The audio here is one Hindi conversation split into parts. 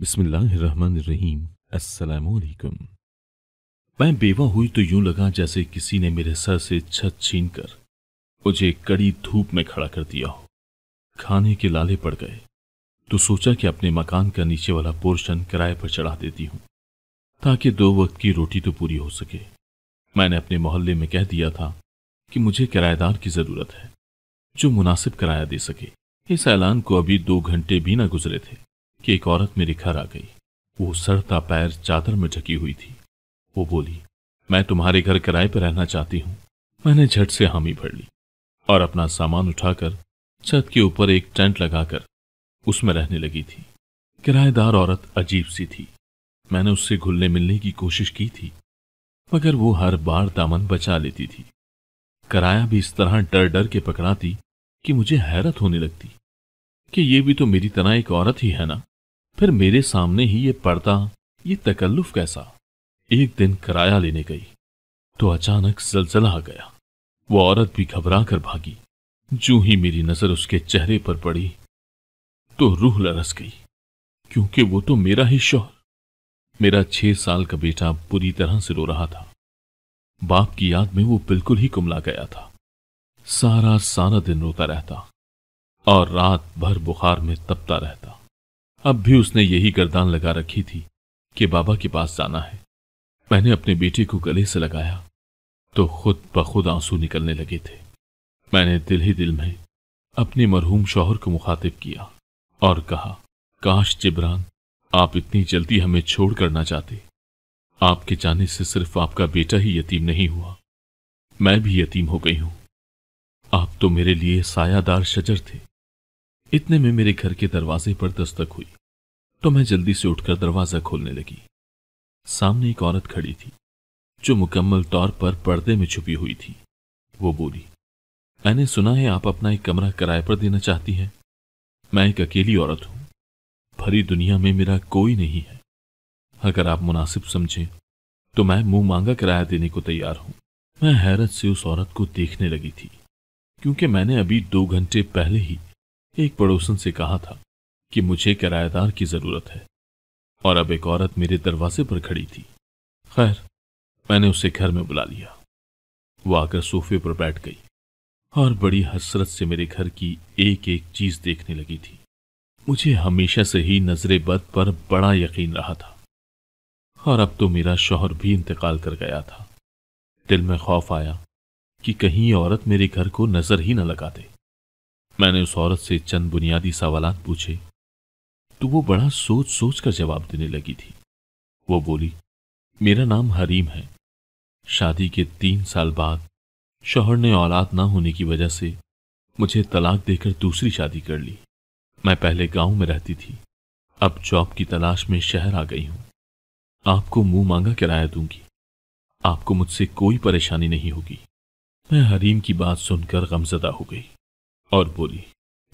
बिस्मिल्लाहिर्रहमानिर्रहीम मैं बेवा हुई तो यूं लगा जैसे किसी ने मेरे सर से छत छीन कर मुझे कड़ी धूप में खड़ा कर दिया हो खाने के लाले पड़ गए तो सोचा कि अपने मकान का नीचे वाला पोर्शन किराए पर चढ़ा देती हूं ताकि दो वक्त की रोटी तो पूरी हो सके मैंने अपने मोहल्ले में कह दिया था कि मुझे किराएदार की ज़रूरत है जो मुनासिब किराया दे सके इस ऐलान को अभी दो घंटे भी ना गुजरे थे कि एक औरत मेरे घर आ गई वो सड़ता पैर चादर में ढकी हुई थी वो बोली मैं तुम्हारे घर किराए पर रहना चाहती हूं मैंने झट से हामी भर ली और अपना सामान उठाकर छत के ऊपर एक टेंट लगाकर उसमें रहने लगी थी किराएदार औरत अजीब सी थी मैंने उससे घुलने मिलने की कोशिश की थी मगर वो हर बार दामन बचा लेती थी किराया भी इस तरह डर डर के पकड़ाती कि मुझे हैरत होने लगती कि ये भी तो मेरी तरह एक औरत ही है ना फिर मेरे सामने ही ये पर्दा ये तकल्लुफ कैसा एक दिन किराया लेने गई तो अचानक जलजला आ गया वो औरत भी घबरा कर भागी जू ही मेरी नजर उसके चेहरे पर पड़ी तो रूह लरस गई क्योंकि वो तो मेरा ही शौहर मेरा छह साल का बेटा बुरी तरह से रो रहा था बाप की याद में वो बिल्कुल ही कुमला गया था सारा सारा दिन रोता रहता और रात भर बुखार में तपता रहता अब भी उसने यही गर्दान लगा रखी थी कि बाबा के पास जाना है मैंने अपने बेटे को गले से लगाया तो खुद ब खुद आंसू निकलने लगे थे मैंने दिल ही दिल में अपने मरहूम शौहर को मुखातिब किया और कहा काश जिब्रान आप इतनी जल्दी हमें छोड़ करना चाहते आपके जाने से सिर्फ आपका बेटा ही यतीम नहीं हुआ मैं भी यतीम हो गई हूं आप तो मेरे लिए सायादार शजर थे इतने में मेरे घर के दरवाजे पर दस्तक हुई तो मैं जल्दी से उठकर दरवाजा खोलने लगी सामने एक औरत खड़ी थी जो मुकम्मल तौर पर पर्दे में छुपी हुई थी वो बोली मैंने सुना है आप अपना एक कमरा किराए पर देना चाहती हैं मैं एक अकेली औरत हूं भरी दुनिया में मेरा कोई नहीं है अगर आप मुनासिब समझें तो मैं मुंह मांगा किराया देने को तैयार हूं मैं हैरत से उस औरत को देखने लगी थी क्योंकि मैंने अभी दो घंटे पहले ही एक पड़ोसन से कहा था कि मुझे किराएदार की जरूरत है और अब एक औरत मेरे दरवाजे पर खड़ी थी खैर मैंने उसे घर में बुला लिया वो आकर सोफे पर बैठ गई और बड़ी हसरत से मेरे घर की एक एक चीज देखने लगी थी मुझे हमेशा से ही नजरे बद पर बड़ा यकीन रहा था और अब तो मेरा शौहर भी इंतकाल कर गया था दिल में खौफ आया कि कहीं औरत मेरे घर को नजर ही न लगा दे मैंने उस औरत से चंद बुनियादी सवाल पूछे तो वो बड़ा सोच सोच कर जवाब देने लगी थी वो बोली मेरा नाम हरीम है शादी के तीन साल बाद शोहर ने औलाद ना होने की वजह से मुझे तलाक देकर दूसरी शादी कर ली मैं पहले गांव में रहती थी अब जॉब की तलाश में शहर आ गई हूं आपको मुंह मांगा किराया दूंगी आपको मुझसे कोई परेशानी नहीं होगी मैं हरीम की बात सुनकर गमजदा हो गई और बोली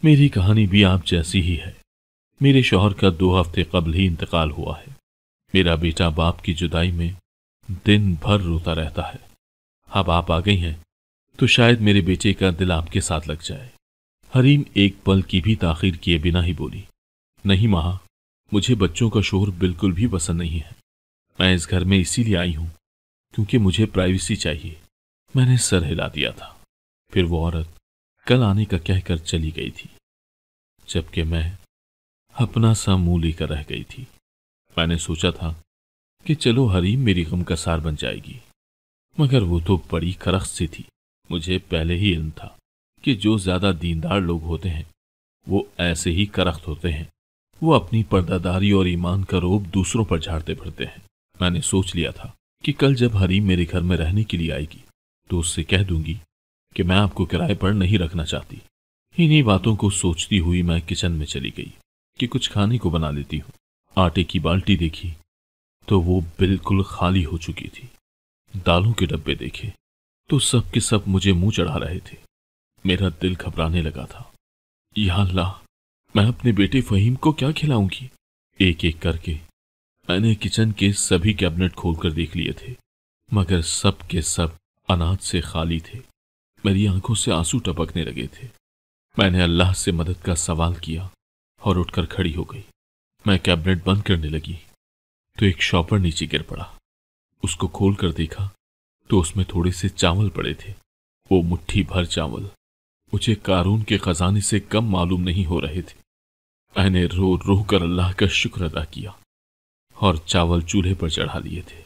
मेरी कहानी भी आप जैसी ही है मेरे शोहर का दो हफ्ते कबल ही इंतकाल हुआ है मेरा बेटा बाप की जुदाई में दिन भर रोता रहता है अब आप आ गई हैं तो शायद मेरे बेटे का दिल आपके साथ लग जाए हरीम एक पल की भी ताखिर किए बिना ही बोली नहीं महा मुझे बच्चों का शोर बिल्कुल भी पसंद नहीं है मैं इस घर में इसीलिए आई हूं क्योंकि मुझे प्राइवेसी चाहिए मैंने सर हिला दिया था फिर वो औरत कल आने का कहकर चली गई थी जबकि मैं अपना सा मुंह लेकर रह गई थी मैंने सोचा था कि चलो हरी मेरी गम का सार बन जाएगी मगर वो तो बड़ी खरख सी थी मुझे पहले ही इल्म था कि जो ज्यादा दीनदार लोग होते हैं वो ऐसे ही करख्त होते हैं वो अपनी पर्दादारी और ईमान का रोब दूसरों पर झाड़ते फिरते हैं मैंने सोच लिया था कि कल जब हरी मेरे घर में रहने के लिए आएगी तो उससे कह दूंगी कि मैं आपको किराए पर नहीं रखना चाहती इन्हीं बातों को सोचती हुई मैं किचन में चली गई कि कुछ खाने को बना लेती हूँ आटे की बाल्टी देखी तो वो बिल्कुल खाली हो चुकी थी दालों के डब्बे देखे तो सब के सब मुझे मुंह चढ़ा रहे थे मेरा दिल घबराने लगा था या अल्लाह मैं अपने बेटे फहीम को क्या खिलाऊंगी एक एक करके मैंने किचन के सभी कैबिनेट खोलकर देख लिए थे मगर सब के सब अनाज से खाली थे मेरी आंखों से आंसू टपकने लगे थे मैंने अल्लाह से मदद का सवाल किया और उठकर खड़ी हो गई मैं कैबिनेट बंद करने लगी तो एक शॉपर नीचे गिर पड़ा उसको खोल कर देखा तो उसमें थोड़े से चावल पड़े थे वो मुट्ठी भर चावल मुझे कारून के खजाने से कम मालूम नहीं हो रहे थे मैंने रो रो कर अल्लाह का शुक्र अदा किया और चावल चूल्हे पर चढ़ा लिए थे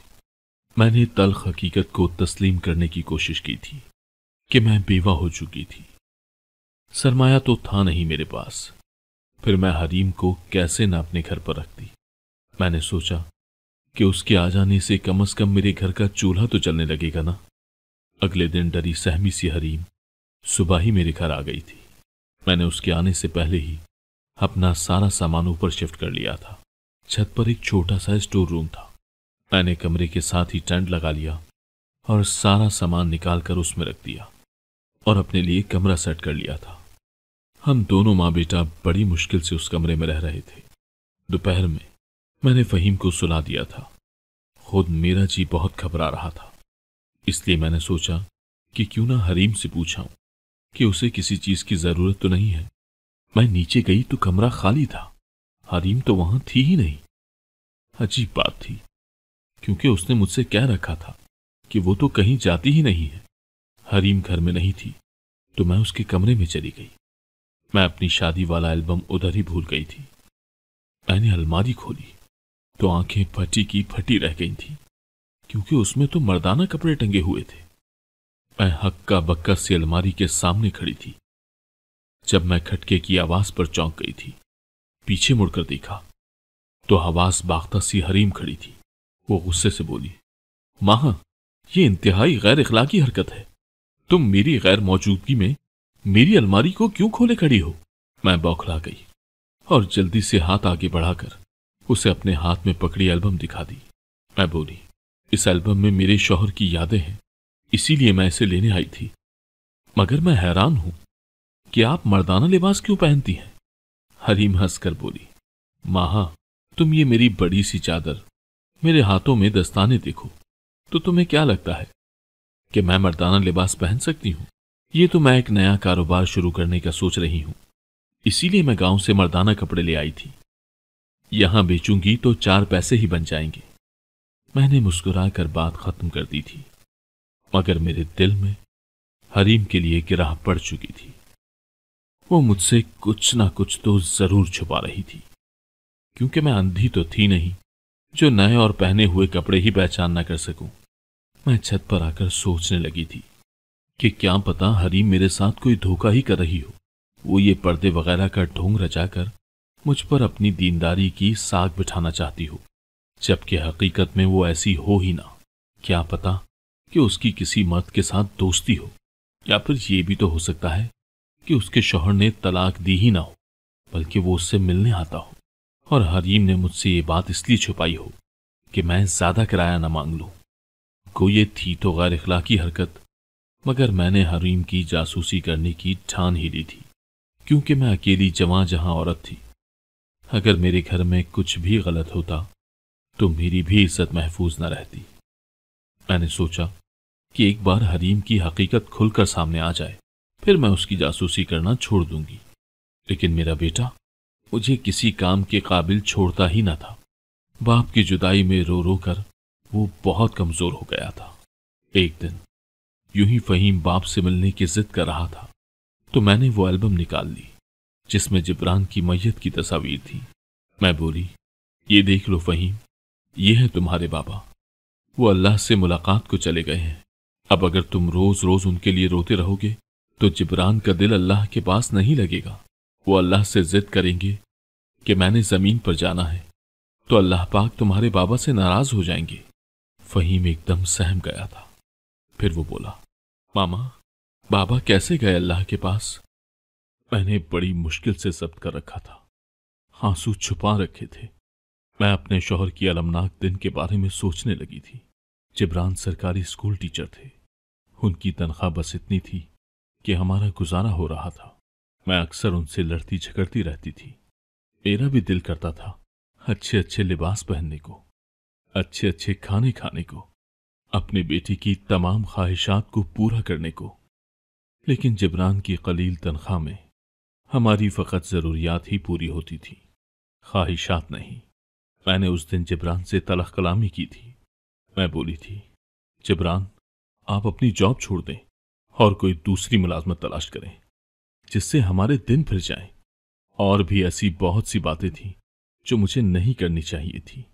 मैंने तलख हकीकत को तस्लीम करने की कोशिश की थी कि मैं बेवा हो चुकी थी सरमाया तो था नहीं मेरे पास फिर मैं हरीम को कैसे ना अपने घर पर रखती मैंने सोचा कि उसके आ जाने से कम अज कम मेरे घर का चूल्हा तो चलने लगेगा ना अगले दिन डरी सहमी सी हरीम सुबह ही मेरे घर आ गई थी मैंने उसके आने से पहले ही अपना सारा सामान ऊपर शिफ्ट कर लिया था छत पर एक छोटा सा स्टोर रूम था मैंने कमरे के साथ ही टेंट लगा लिया और सारा सामान निकाल कर उसमें रख दिया और अपने लिए कमरा सेट कर लिया था हम दोनों माँ बेटा बड़ी मुश्किल से उस कमरे में रह रहे थे दोपहर में मैंने फहीम को सुला दिया था खुद मेरा जी बहुत घबरा रहा था इसलिए मैंने सोचा कि क्यों ना हरीम से पूछाऊं कि उसे किसी चीज की जरूरत तो नहीं है मैं नीचे गई तो कमरा खाली था हरीम तो वहां थी ही नहीं अजीब बात थी क्योंकि उसने मुझसे कह रखा था कि वो तो कहीं जाती ही नहीं है हरीम घर में नहीं थी तो मैं उसके कमरे में चली गई मैं अपनी शादी वाला एल्बम उधर ही भूल गई थी मैंने अलमारी खोली तो आंखें फटी की फटी रह गई थी क्योंकि उसमें तो मर्दाना कपड़े टंगे हुए थे मैं हक्का बक्का से अलमारी के सामने खड़ी थी जब मैं खटके की आवाज पर चौंक गई थी पीछे मुड़कर देखा तो आवाज बाख्ता सी हरीम खड़ी थी वो गुस्से से बोली महा ये इंतहाई गैर इखलाकी हरकत है तुम मेरी गैर मौजूदगी में मेरी अलमारी को क्यों खोले खड़ी हो मैं बौखला गई और जल्दी से हाथ आगे बढ़ाकर उसे अपने हाथ में पकड़ी एल्बम दिखा दी मैं बोली इस एल्बम में मेरे शौहर की यादें हैं इसीलिए मैं इसे लेने आई थी मगर मैं हैरान हूं कि आप मर्दाना लिबास क्यों पहनती हैं हरीम हंसकर बोली माहा तुम ये मेरी बड़ी सी चादर मेरे हाथों में दस्ताने देखो तो तुम्हें क्या लगता है कि मैं मर्दाना लिबास पहन सकती हूं ये तो मैं एक नया कारोबार शुरू करने का सोच रही हूं इसीलिए मैं गांव से मर्दाना कपड़े ले आई थी यहां बेचूंगी तो चार पैसे ही बन जाएंगे मैंने मुस्कुराकर बात खत्म कर दी थी मगर मेरे दिल में हरीम के लिए गिराह पड़ चुकी थी वो मुझसे कुछ ना कुछ तो जरूर छुपा रही थी क्योंकि मैं अंधी तो थी नहीं जो नए और पहने हुए कपड़े ही पहचान ना कर सकूं मैं छत पर आकर सोचने लगी थी कि क्या पता हरी मेरे साथ कोई धोखा ही कर रही हो वो ये पर्दे वगैरह का ढोंग रचाकर मुझ पर अपनी दीनदारी की साग बिठाना चाहती हो जबकि हकीकत में वो ऐसी हो ही ना क्या पता कि उसकी किसी मर्द के साथ दोस्ती हो या फिर ये भी तो हो सकता है कि उसके शोहर ने तलाक दी ही ना हो बल्कि वो उससे मिलने आता हो और हरीम ने मुझसे ये बात इसलिए छुपाई हो कि मैं ज्यादा किराया ना मांग लू को ये थी तो गैर अखलाकी हरकत मगर मैंने हरीम की जासूसी करने की ठान ही ली थी क्योंकि मैं अकेली जवां जहां औरत थी अगर मेरे घर में कुछ भी गलत होता तो मेरी भी इज्जत महफूज न रहती मैंने सोचा कि एक बार हरीम की हकीकत खुलकर सामने आ जाए फिर मैं उसकी जासूसी करना छोड़ दूंगी लेकिन मेरा बेटा मुझे किसी काम के काबिल छोड़ता ही न था बाप की जुदाई में रो रो कर वो बहुत कमजोर हो गया था एक दिन यूं ही फहीम बाप से मिलने की जिद कर रहा था तो मैंने वो एल्बम निकाल ली जिसमें जिब्रान की मैयत की तस्वीर थी मैं बोली ये देख लो फहीम ये है तुम्हारे बाबा वो अल्लाह से मुलाकात को चले गए हैं अब अगर तुम रोज रोज उनके लिए रोते रहोगे तो जिब्रान का दिल अल्लाह के पास नहीं लगेगा वो अल्लाह से जिद करेंगे कि मैंने जमीन पर जाना है तो अल्लाह पाक तुम्हारे बाबा से नाराज हो जाएंगे फहीम एकदम सहम गया था फिर वो बोला मामा बाबा कैसे गए अल्लाह के पास मैंने बड़ी मुश्किल से जब्त कर रखा था आंसू छुपा रखे थे मैं अपने शोहर की अलमनाक दिन के बारे में सोचने लगी थी जिब्रान सरकारी स्कूल टीचर थे उनकी तनख्वाह बस इतनी थी कि हमारा गुजारा हो रहा था मैं अक्सर उनसे लड़ती झगड़ती रहती थी मेरा भी दिल करता था अच्छे अच्छे लिबास पहनने को अच्छे अच्छे खाने खाने को अपने बेटे की तमाम ख्वाहिशात को पूरा करने को लेकिन जिब्रान की कलील तनख्वाह में हमारी फ़कत ज़रूरियात ही पूरी होती थी ख्वाहिशात नहीं मैंने उस दिन जिब्रान से तलख कलामी की थी मैं बोली थी जिब्रान आप अपनी जॉब छोड़ दें और कोई दूसरी मुलाजमत तलाश करें जिससे हमारे दिन फिर जाएं और भी ऐसी बहुत सी बातें थीं जो मुझे नहीं करनी चाहिए थी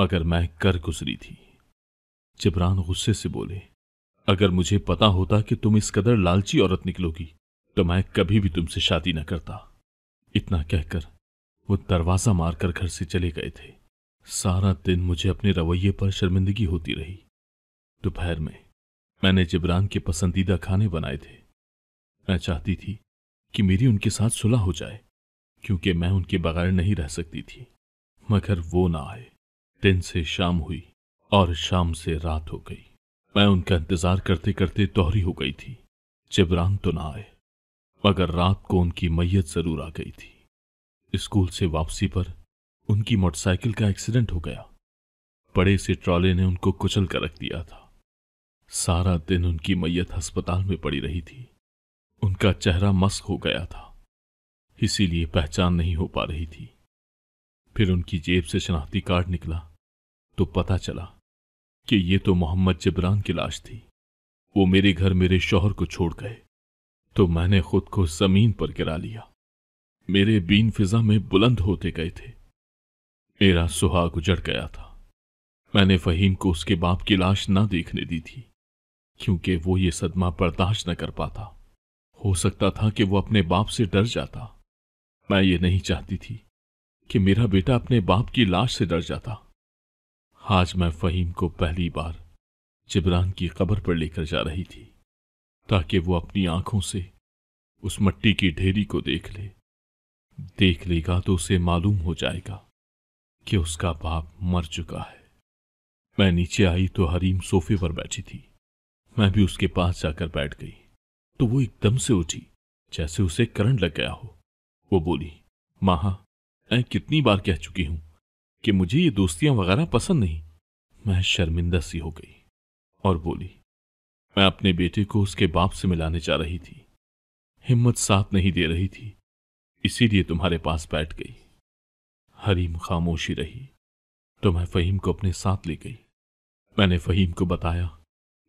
मगर मैं कर गुजरी थी जिब्रान गुस्से से बोले अगर मुझे पता होता कि तुम इस कदर लालची औरत निकलोगी तो मैं कभी भी तुमसे शादी न करता इतना कहकर वो दरवाजा मारकर घर से चले गए थे सारा दिन मुझे अपने रवैये पर शर्मिंदगी होती रही दोपहर में मैंने जिब्रान के पसंदीदा खाने बनाए थे मैं चाहती थी कि मेरी उनके साथ सुलह हो जाए क्योंकि मैं उनके बगैर नहीं रह सकती थी मगर वो ना आए दिन से शाम हुई और शाम से रात हो गई मैं उनका इंतजार करते करते दोहरी हो गई थी जिब्रान तो ना आए मगर रात को उनकी मैयत जरूर आ गई थी स्कूल से वापसी पर उनकी मोटरसाइकिल का एक्सीडेंट हो गया बड़े से ट्रॉले ने उनको कुचल कर रख दिया था सारा दिन उनकी मैयत अस्पताल में पड़ी रही थी उनका चेहरा मस्क हो गया था इसीलिए पहचान नहीं हो पा रही थी फिर उनकी जेब से शनाख्ती कार्ड निकला तो पता चला कि ये तो मोहम्मद जबरान की लाश थी वो मेरे घर मेरे शोहर को छोड़ गए तो मैंने खुद को जमीन पर गिरा लिया मेरे बीन फिजा में बुलंद होते गए थे मेरा सुहाग उजड़ गया था मैंने फहीम को उसके बाप की लाश ना देखने दी थी क्योंकि वो ये सदमा बर्दाश्त न कर पाता हो सकता था कि वो अपने बाप से डर जाता मैं ये नहीं चाहती थी कि मेरा बेटा अपने बाप की लाश से डर जाता आज मैं फ़हीम को पहली बार जिब्रान की कब्र पर लेकर जा रही थी ताकि वो अपनी आंखों से उस मट्टी की ढेरी को देख ले देख लेगा तो उसे मालूम हो जाएगा कि उसका बाप मर चुका है मैं नीचे आई तो हरीम सोफे पर बैठी थी मैं भी उसके पास जाकर बैठ गई तो वो एकदम से उठी जैसे उसे करंट लग गया हो वो बोली माहा मैं कितनी बार कह चुकी हूं कि मुझे ये दोस्तियां वगैरह पसंद नहीं मैं शर्मिंदा सी हो गई और बोली मैं अपने बेटे को उसके बाप से मिलाने जा रही थी हिम्मत साथ नहीं दे रही थी इसीलिए तुम्हारे पास बैठ गई हरीम खामोशी रही तो मैं फहीम को अपने साथ ले गई मैंने फहीम को बताया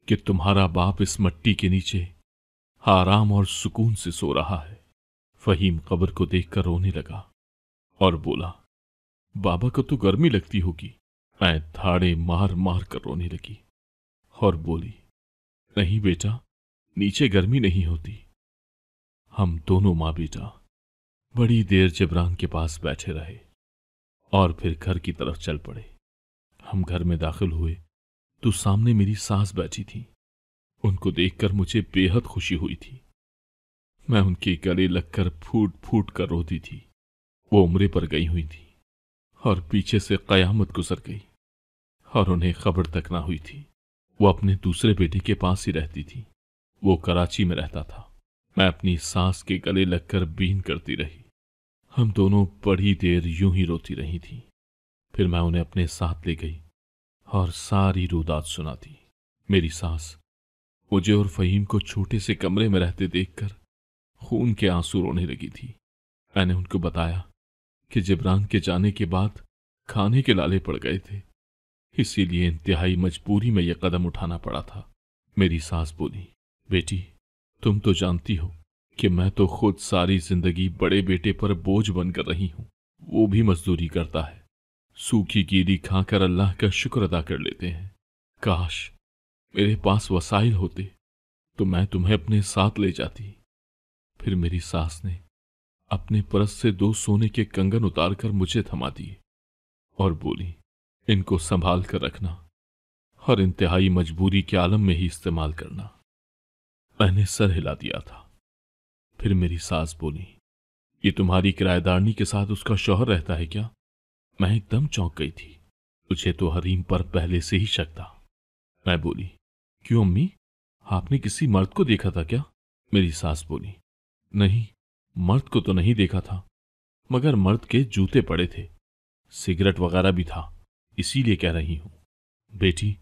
कि तुम्हारा बाप इस मट्टी के नीचे आराम और सुकून से सो रहा है फहीम कब्र को देखकर रोने लगा और बोला बाबा को तो गर्मी लगती होगी मैं थाड़े मार मार कर रोने लगी और बोली नहीं बेटा नीचे गर्मी नहीं होती हम दोनों माँ बेटा बड़ी देर जबरान के पास बैठे रहे और फिर घर की तरफ चल पड़े हम घर में दाखिल हुए तो सामने मेरी सास बैठी थी उनको देखकर मुझे बेहद खुशी हुई थी मैं उनके गले लगकर फूट फूट कर रोती थी वो उम्रे पर गई हुई थी और पीछे से कयामत गुजर गई और उन्हें खबर तक ना हुई थी वो अपने दूसरे बेटे के पास ही रहती थी वो कराची में रहता था मैं अपनी सांस के गले लगकर बीन करती रही हम दोनों बड़ी देर यूं ही रोती रही थी फिर मैं उन्हें अपने साथ ले गई और सारी रुदात सुनाती मेरी सास मुझे और फहीम को छोटे से कमरे में रहते देखकर खून के आंसू रोने लगी थी मैंने उनको बताया कि जिब्रान के जाने के बाद खाने के लाले पड़ गए थे इसीलिए इंतहाई मजबूरी में यह कदम उठाना पड़ा था मेरी सास बोली बेटी तुम तो जानती हो कि मैं तो खुद सारी जिंदगी बड़े बेटे पर बोझ बनकर रही हूं वो भी मजदूरी करता है सूखी कीरी खाकर अल्लाह का शुक्र अदा कर लेते हैं काश मेरे पास वसाइल होते तो मैं तुम्हें अपने साथ ले जाती फिर मेरी सास ने अपने परस से दो सोने के कंगन उतारकर मुझे थमा दिए और बोली इनको संभाल कर रखना और इंतहाई मजबूरी के आलम में ही इस्तेमाल करना मैंने सर हिला दिया था फिर मेरी सास बोली ये तुम्हारी किराएदारनी के साथ उसका शोहर रहता है क्या मैं एकदम चौंक गई थी तुझे तो हरीम पर पहले से ही शक था मैं बोली क्यों अम्मी आपने किसी मर्द को देखा था क्या मेरी सास बोली नहीं मर्द को तो नहीं देखा था मगर मर्द के जूते पड़े थे सिगरेट वगैरह भी था इसीलिए कह रही हूं बेटी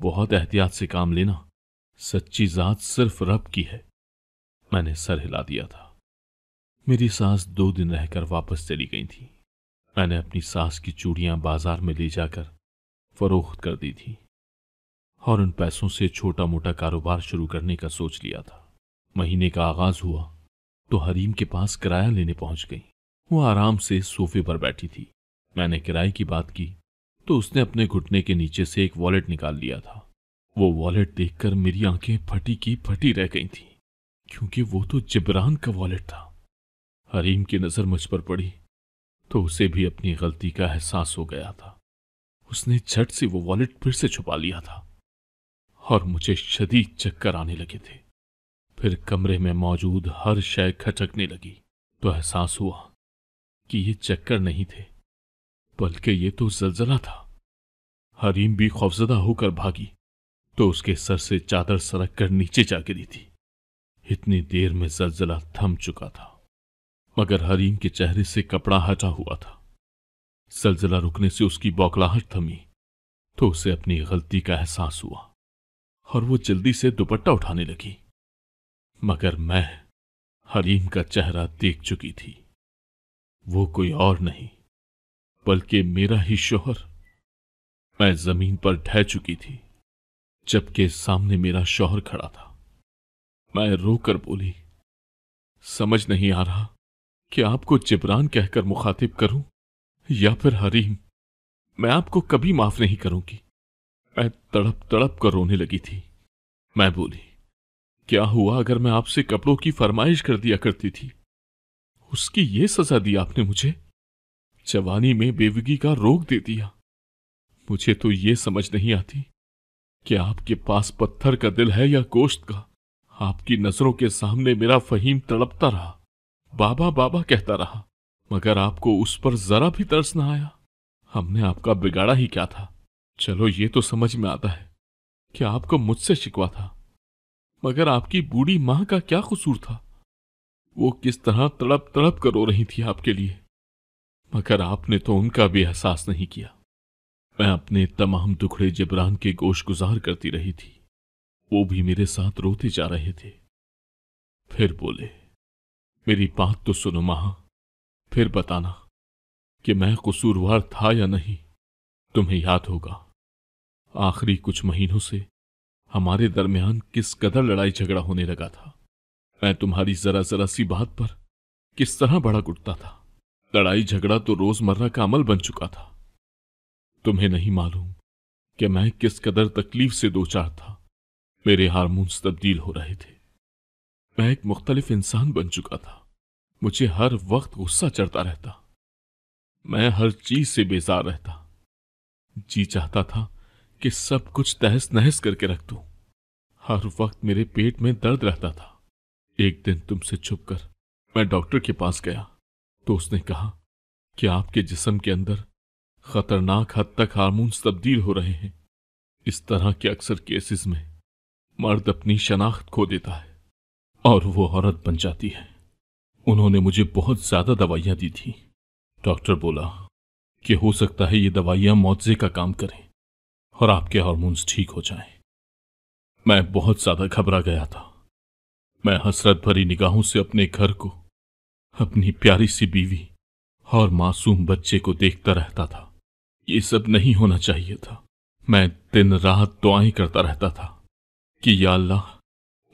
बहुत एहतियात से काम लेना सच्ची जात सिर्फ रब की है मैंने सर हिला दिया था मेरी सास दो दिन रहकर वापस चली गई थी मैंने अपनी सास की चूड़ियां बाजार में ले जाकर फरोख्त कर दी थी और उन पैसों से छोटा मोटा कारोबार शुरू करने का सोच लिया था महीने का आगाज हुआ तो हरीम के पास किराया लेने पहुंच गई वो आराम से सोफे पर बैठी थी मैंने किराए की बात की तो उसने अपने घुटने के नीचे से एक वॉलेट निकाल लिया था वो वॉलेट देखकर मेरी आंखें फटी की फटी रह गई थी क्योंकि वो तो जिब्रान का वॉलेट था हरीम की नज़र मुझ पर पड़ी तो उसे भी अपनी गलती का एहसास हो गया था उसने झट से वो वॉलेट फिर से छुपा लिया था और मुझे शदीद चक्कर आने लगे थे फिर कमरे में मौजूद हर शय खचकने लगी तो एहसास हुआ कि ये चक्कर नहीं थे बल्कि ये तो जलजला था हरीम भी खौफजदा होकर भागी तो उसके सर से चादर सरक कर नीचे जा गिरी थी इतनी देर में जलजला थम चुका था मगर हरीम के चेहरे से कपड़ा हटा हुआ था जलजला रुकने से उसकी बौखलाहट थमी तो उसे अपनी गलती का एहसास हुआ और वो जल्दी से दुपट्टा उठाने लगी मगर मैं हरीम का चेहरा देख चुकी थी वो कोई और नहीं बल्कि मेरा ही शोहर मैं जमीन पर ढह चुकी थी जबकि सामने मेरा शोहर खड़ा था मैं रोकर बोली समझ नहीं आ रहा कि आपको जिब्रान कहकर मुखातिब करूं या फिर हरीम मैं आपको कभी माफ नहीं करूंगी मैं तड़प तड़प कर रोने लगी थी मैं बोली क्या हुआ अगर मैं आपसे कपड़ों की फरमाइश कर दिया करती थी उसकी ये सजा दी आपने मुझे जवानी में बेवगी का रोग दे दिया मुझे तो ये समझ नहीं आती कि आपके पास पत्थर का दिल है या गोश्त का आपकी नजरों के सामने मेरा फहीम तड़पता रहा बाबा बाबा कहता रहा मगर आपको उस पर जरा भी तरस ना आया हमने आपका बिगाड़ा ही क्या था चलो ये तो समझ में आता है कि आपको मुझसे शिकवा था मगर आपकी बूढ़ी माँ का क्या कसूर था वो किस तरह तड़प तड़प कर रो रही थी आपके लिए मगर आपने तो उनका भी एहसास नहीं किया मैं अपने तमाम दुखड़े जबरान के गोश गुजार करती रही थी वो भी मेरे साथ रोते जा रहे थे फिर बोले मेरी बात तो सुनो महा फिर बताना कि मैं कसूरवार था या नहीं तुम्हें याद होगा आखिरी कुछ महीनों से हमारे दरमियान किस कदर लड़ाई झगड़ा होने लगा था मैं तुम्हारी जरा जरा सी बात पर किस तरह बड़ा उठता था लड़ाई झगड़ा तो रोजमर्रा का अमल बन चुका था तुम्हें नहीं मालूम कि मैं किस कदर तकलीफ से दो चार था मेरे हारमोन्स तब्दील हो रहे थे मैं एक मुख्तलिफ इंसान बन चुका था मुझे हर वक्त गुस्सा चढ़ता रहता मैं हर चीज से बेजार रहता जी चाहता था कि सब कुछ तहस नहस करके रख दू हर वक्त मेरे पेट में दर्द रहता था एक दिन तुमसे छुपकर मैं डॉक्टर के पास गया तो उसने कहा कि आपके जिसम के अंदर खतरनाक हद तक हार्मोन्स तब्दील हो रहे हैं इस तरह के अक्सर केसेस में मर्द अपनी शनाख्त खो देता है और वो औरत बन जाती है उन्होंने मुझे बहुत ज्यादा दवाइयां दी थी डॉक्टर बोला कि हो सकता है ये दवाइयां मुआवजे का काम करें और आपके हॉर्मोन्स ठीक हो जाएं। मैं बहुत ज्यादा घबरा गया था मैं हसरत भरी निगाहों से अपने घर को अपनी प्यारी सी बीवी और मासूम बच्चे को देखता रहता था ये सब नहीं होना चाहिए था मैं दिन रात दुआएं करता रहता था कि या अल्लाह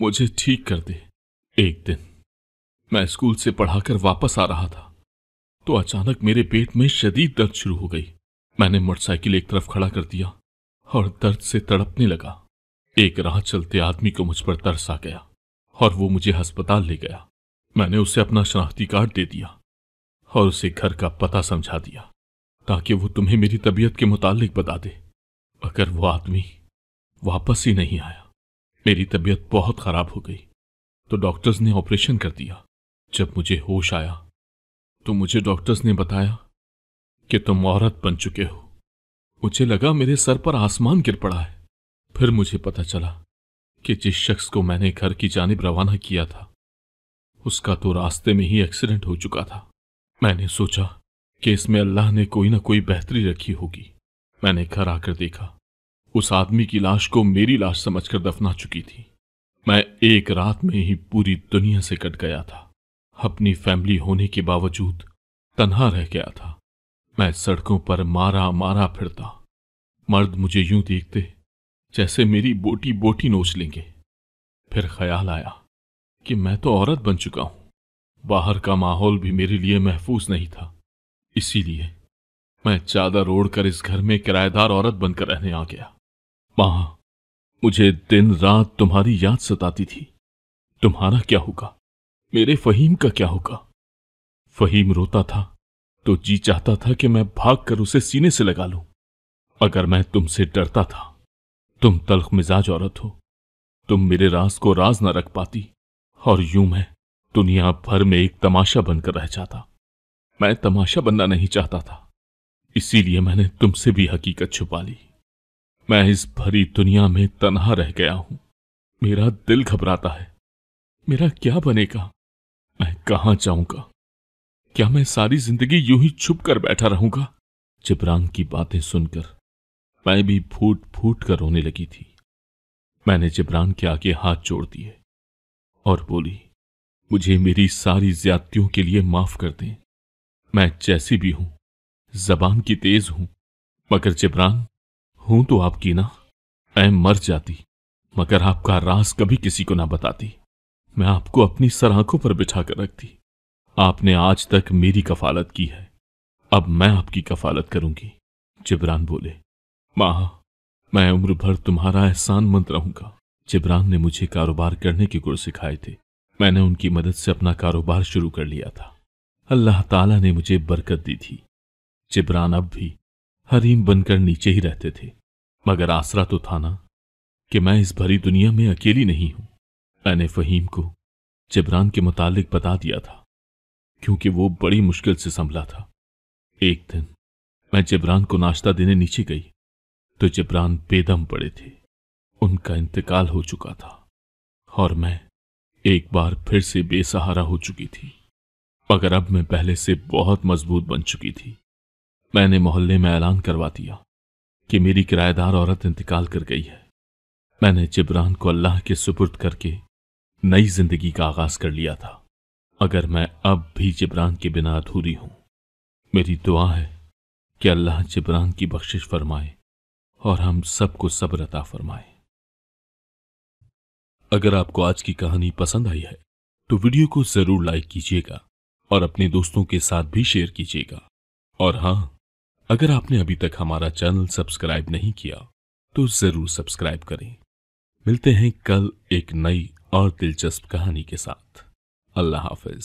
मुझे ठीक कर दे एक दिन मैं स्कूल से पढ़ाकर वापस आ रहा था तो अचानक मेरे पेट में शदीद दर्द शुरू हो गई मैंने मोटरसाइकिल एक तरफ खड़ा कर दिया और दर्द से तड़पने लगा एक राह चलते आदमी को मुझ पर तरस आ गया और वो मुझे अस्पताल ले गया मैंने उसे अपना शनाख्ती कार्ड दे दिया और उसे घर का पता समझा दिया ताकि वो तुम्हें मेरी तबीयत के मुतालिक बता दे अगर वो आदमी वापस ही नहीं आया मेरी तबीयत बहुत खराब हो गई तो डॉक्टर्स ने ऑपरेशन कर दिया जब मुझे होश आया तो मुझे डॉक्टर्स ने बताया कि तुम औरत बन चुके हो मुझे लगा मेरे सर पर आसमान गिर पड़ा है फिर मुझे पता चला कि जिस शख्स को मैंने घर की जानब रवाना किया था उसका तो रास्ते में ही एक्सीडेंट हो चुका था मैंने सोचा कि इसमें अल्लाह ने कोई ना कोई बेहतरी रखी होगी मैंने घर आकर देखा उस आदमी की लाश को मेरी लाश समझकर दफना चुकी थी मैं एक रात में ही पूरी दुनिया से कट गया था अपनी फैमिली होने के बावजूद तनहा रह गया था मैं सड़कों पर मारा मारा फिरता मर्द मुझे यूं देखते जैसे मेरी बोटी बोटी नोच लेंगे फिर ख्याल आया कि मैं तो औरत बन चुका हूं बाहर का माहौल भी मेरे लिए महफूज नहीं था इसीलिए मैं चादर ओढ़कर इस घर में किराएदार औरत बनकर रहने आ गया मां मुझे दिन रात तुम्हारी याद सताती थी तुम्हारा क्या होगा मेरे फहीम का क्या होगा फहीम रोता था तो जी चाहता था कि मैं भागकर उसे सीने से लगा लूं। अगर मैं तुमसे डरता था तुम तलख मिजाज औरत हो तुम मेरे राज को राज न रख पाती और यूं मैं दुनिया भर में एक तमाशा बनकर रह जाता मैं तमाशा बनना नहीं चाहता था इसीलिए मैंने तुमसे भी हकीकत छुपा ली मैं इस भरी दुनिया में तनहा रह गया हूं मेरा दिल घबराता है मेरा क्या बनेगा मैं कहां जाऊंगा क्या मैं सारी जिंदगी यूं ही छुप कर बैठा रहूंगा जिब्रान की बातें सुनकर मैं भी फूट फूट कर रोने लगी थी मैंने जिब्रान के आगे हाथ जोड़ दिए और बोली मुझे मेरी सारी ज्यादतियों के लिए माफ कर दें मैं जैसी भी हूं जबान की तेज हूं मगर जिब्रान हूं तो आपकी ना ऐ मर जाती मगर आपका राज कभी किसी को ना बताती मैं आपको अपनी सराखों पर बिठा कर रखती आपने आज तक मेरी कफालत की है अब मैं आपकी कफालत करूंगी जिब्रान बोले माँ मैं उम्र भर तुम्हारा एहसान मंद रहूंगा जिब्रान ने मुझे कारोबार करने के गुर सिखाए थे मैंने उनकी मदद से अपना कारोबार शुरू कर लिया था अल्लाह ताला ने मुझे बरकत दी थी जिब्रान अब भी हरीम बनकर नीचे ही रहते थे मगर आसरा तो था ना कि मैं इस भरी दुनिया में अकेली नहीं हूं मैंने फहीम को जिब्रान के मुतालिक बता दिया था क्योंकि वो बड़ी मुश्किल से संभला था एक दिन मैं जिब्रान को नाश्ता देने नीचे गई तो जिब्रान बेदम पड़े थे उनका इंतकाल हो चुका था और मैं एक बार फिर से बेसहारा हो चुकी थी मगर अब मैं पहले से बहुत मजबूत बन चुकी थी मैंने मोहल्ले में ऐलान करवा दिया कि मेरी किराएदार औरत इंतकाल कर गई है मैंने जिब्रान को अल्लाह के सुपुर्द करके नई जिंदगी का आगाज कर लिया था अगर मैं अब भी जिब्रान के बिना अधूरी हूं मेरी दुआ है कि अल्लाह जिब्रान की बख्शिश फरमाए और हम सबको सब्रता फरमाए अगर आपको आज की कहानी पसंद आई है तो वीडियो को जरूर लाइक कीजिएगा और अपने दोस्तों के साथ भी शेयर कीजिएगा और हां अगर आपने अभी तक हमारा चैनल सब्सक्राइब नहीं किया तो जरूर सब्सक्राइब करें मिलते हैं कल एक नई और दिलचस्प कहानी के साथ আল্লাহ হাফেজ